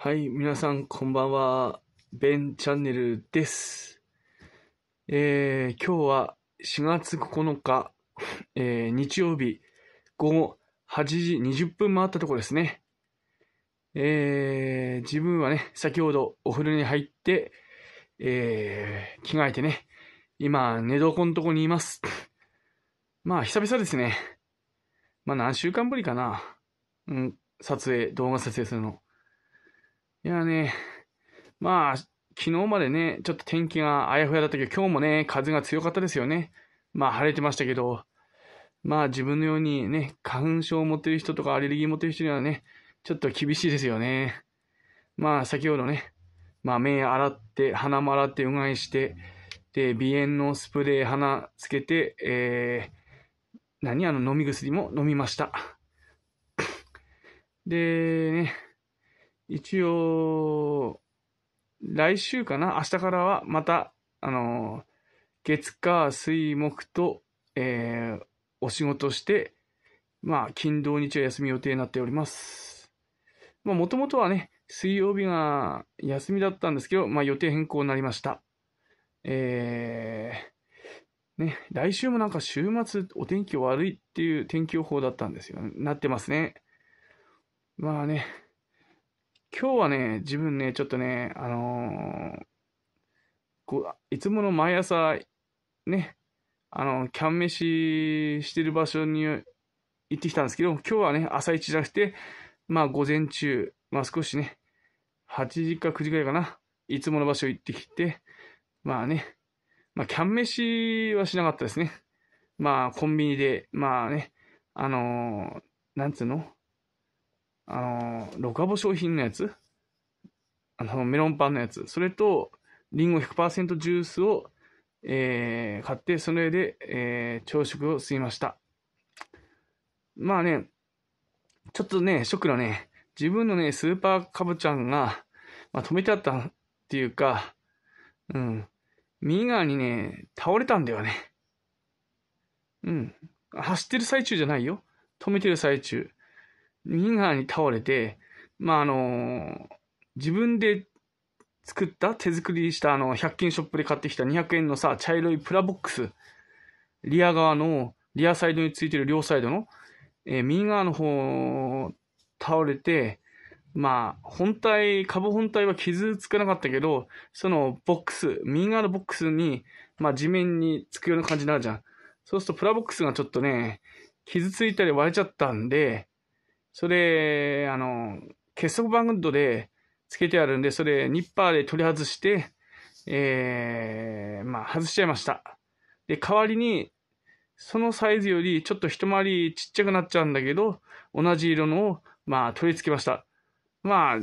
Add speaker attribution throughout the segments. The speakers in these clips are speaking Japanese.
Speaker 1: はい、皆さんこんばんは。ベンチャンネルです。えー、今日は4月9日、えー、日曜日午後8時20分回ったとこですね。えー、自分はね、先ほどお風呂に入って、えー、着替えてね、今寝床のとこにいます。まあ久々ですね。まあ何週間ぶりかな。うん、撮影、動画撮影するの。いやね、まあ、昨日までね、ちょっと天気があやふやだったけど、今日もね、風が強かったですよね。まあ、晴れてましたけど、まあ、自分のようにね、花粉症を持ってる人とかアレルギー持ってる人にはね、ちょっと厳しいですよね。まあ、先ほどね、まあ、目洗って、鼻も洗って、うがいして、で、鼻炎のスプレー、鼻つけて、えー、何あの飲み薬も飲みました。でね、一応、来週かな明日からはまた、あの、月火水木と、えー、お仕事して、まあ、金土日は休み予定になっております。まあ、もともとはね、水曜日が休みだったんですけど、まあ、予定変更になりました。えー、ね、来週もなんか週末お天気悪いっていう天気予報だったんですよ。なってますね。まあね、今日はね、自分ね、ちょっとね、あのー、こう、いつもの毎朝、ね、あの、キャン飯してる場所に行ってきたんですけど、今日はね、朝一じゃなくて、まあ午前中、まあ少しね、8時か9時ぐらいかな、いつもの場所行ってきて、まあね、まあキャン飯はしなかったですね。まあコンビニで、まあね、あのー、なんつうのあの、ロカボ商品のやつあの、メロンパンのやつ。それと、リンゴ100%ジュースを、えー、買って、それで、えー、朝食を済みました。まあね、ちょっとね、ショックのね、自分のね、スーパーカブちゃんが、まあ、止めてあったっていうか、うん、右側にね、倒れたんだよね。うん。走ってる最中じゃないよ。止めてる最中。右側に倒れて、まあ、あの、自分で作った手作りしたあの、100均ショップで買ってきた200円のさ、茶色いプラボックス、リア側の、リアサイドについてる両サイドの、えー、右側の方、倒れて、まあ、本体、株本体は傷つかなかったけど、そのボックス、右側のボックスに、まあ地面につくような感じになるじゃん。そうするとプラボックスがちょっとね、傷ついたり割れちゃったんで、それ、あの、結束バンドでつけてあるんで、それ、ニッパーで取り外して、えー、まあ、外しちゃいました。で、代わりに、そのサイズよりちょっと一回りちっちゃくなっちゃうんだけど、同じ色のを、まあ、取り付けました。まあ、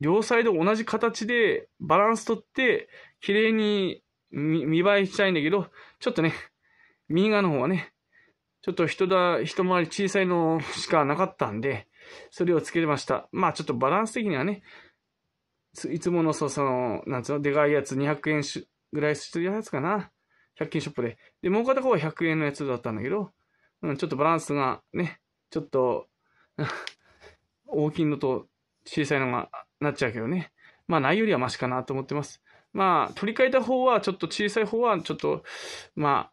Speaker 1: 両サイド同じ形でバランス取って、綺麗に見栄えしたいんだけど、ちょっとね、右側の方はね、ちょっと人だ、一回り小さいのしかなかったんで、それをつけました。まあちょっとバランス的にはね、いつもの、そう、その、なんつうの、でかいやつ200円しぐらいするやつかな。100均ショップで。で、もう片方は100円のやつだったんだけど、うん、ちょっとバランスがね、ちょっと 大きいのと小さいのがなっちゃうけどね。まあ、ないよりはマシかなと思ってます。まあ、取り替えた方は、ちょっと小さい方は、ちょっと、まあ、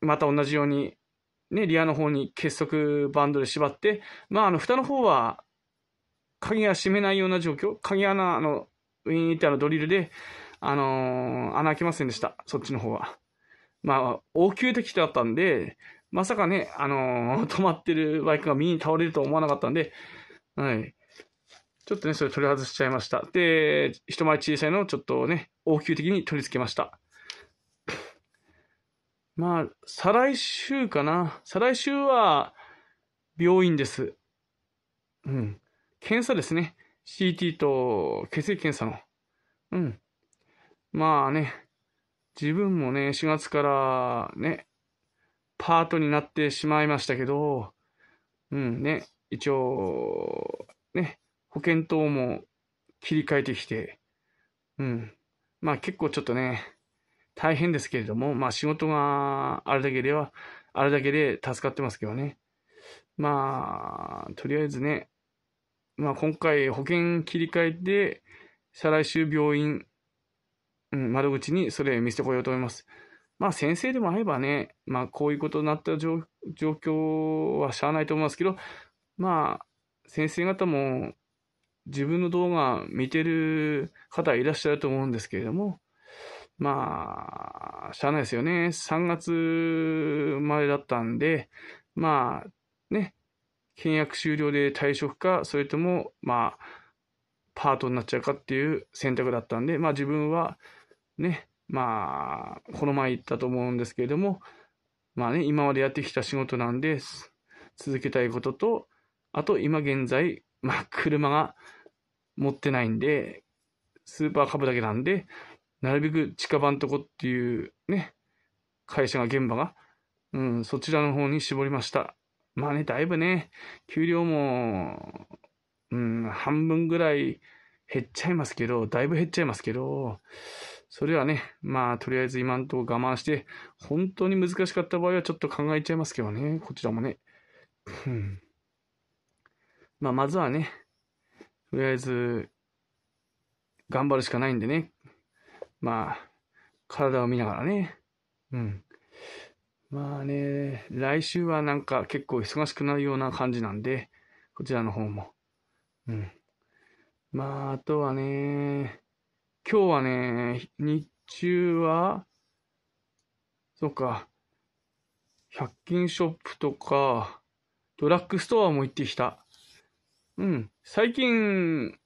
Speaker 1: また同じようにね、リアの方に結束バンドで縛って、まあ、あの、蓋の方は、鍵が閉めないような状況、鍵穴、あの、ウィーンってあのドリルで、あのー、穴開きませんでした。そっちの方は。まあ、応急的だったんで、まさかね、あのー、止まってるバイクが右に倒れるとは思わなかったんで、はい。ちょっとね、それ取り外しちゃいました。で、人前小さいのをちょっとね、応急的に取り付けました。まあ、再来週かな。再来週は、病院です。うん。検査ですね。CT と血液検査の。うん。まあね、自分もね、4月からね、パートになってしまいましたけど、うんね、一応、ね、保険等も切り替えてきて、うん。まあ結構ちょっとね、大変ですけれども、まあ仕事があるだけでは、あるだけで助かってますけどね。まあ、とりあえずね、まあ今回保険切り替えて、再来週病院、うん、窓口にそれ見せてこようと思います。まあ先生でもあればね、まあこういうことになった状状況はしゃあないと思いますけど、まあ先生方も自分の動画見てる方いらっしゃると思うんですけれども、まあ、しゃあないですよね。3月までだったんで、まあ、ね、契約終了で退職か、それとも、まあ、パートになっちゃうかっていう選択だったんで、まあ自分は、ね、まあ、この前言ったと思うんですけれども、まあね、今までやってきた仕事なんで、続けたいことと、あと今現在、まあ車が持ってないんで、スーパー株だけなんで、なるべく近場んとこっていうね、会社が、現場が、うん、そちらの方に絞りました。まあね、だいぶね、給料も、うん、半分ぐらい減っちゃいますけど、だいぶ減っちゃいますけど、それはね、まあ、とりあえず今んとこ我慢して、本当に難しかった場合はちょっと考えちゃいますけどね、こちらもね。うん。まあ、まずはね、とりあえず、頑張るしかないんでね、まあ、体を見ながらね。うん。まあね、来週はなんか結構忙しくなるような感じなんで、こちらの方も。うん。まあ、あとはね、今日はね、日中は、そうか、100均ショップとか、ドラッグストアも行ってきた。うん。最近、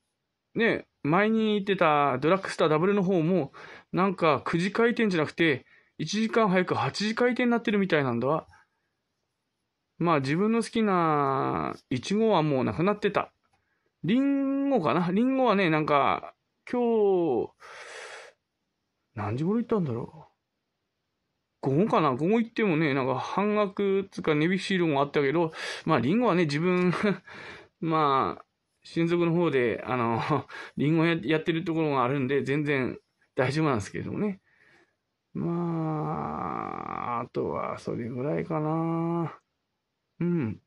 Speaker 1: ね、前に言ってたドラッグスターダブルの方も、なんか9時回転じゃなくて、1時間早く8時回転になってるみたいなんだわ。まあ自分の好きなイチゴはもうなくなってた。リンゴかなリンゴはね、なんか、今日、何時頃行ったんだろう。午後かな午後行ってもね、なんか半額つか値引きシールもあったけど、まあリンゴはね、自分 まあ、親族の方で、あの、リンゴやってるところがあるんで、全然大丈夫なんですけどもね。まあ、あとはそれぐらいかな。うん。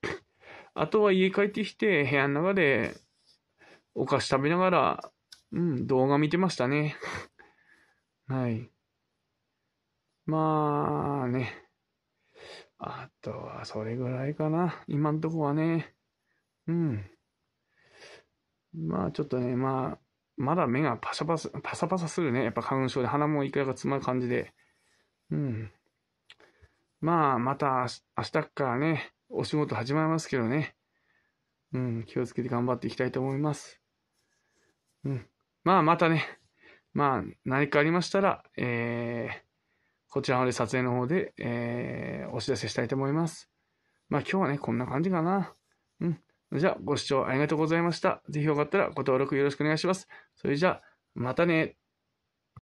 Speaker 1: あとは家帰ってきて、部屋の中でお菓子食べながら、うん、動画見てましたね。はい。まあね。あとはそれぐらいかな。今んとこはね。うん。まあちょっとね、まあ、まだ目がパシャパサ、パサパサするね。やっぱ花粉症で鼻もくらが詰まる感じで。うん。まあ、また明日からね、お仕事始まりますけどね。うん、気をつけて頑張っていきたいと思います。うん。まあ、またね、まあ、何かありましたら、えー、こちらので撮影の方で、えー、お知らせしたいと思います。まあ、今日はね、こんな感じかな。うん。じゃあ、ご視聴ありがとうございました。ぜひよかったらご登録よろしくお願いします。それじゃあ、またね。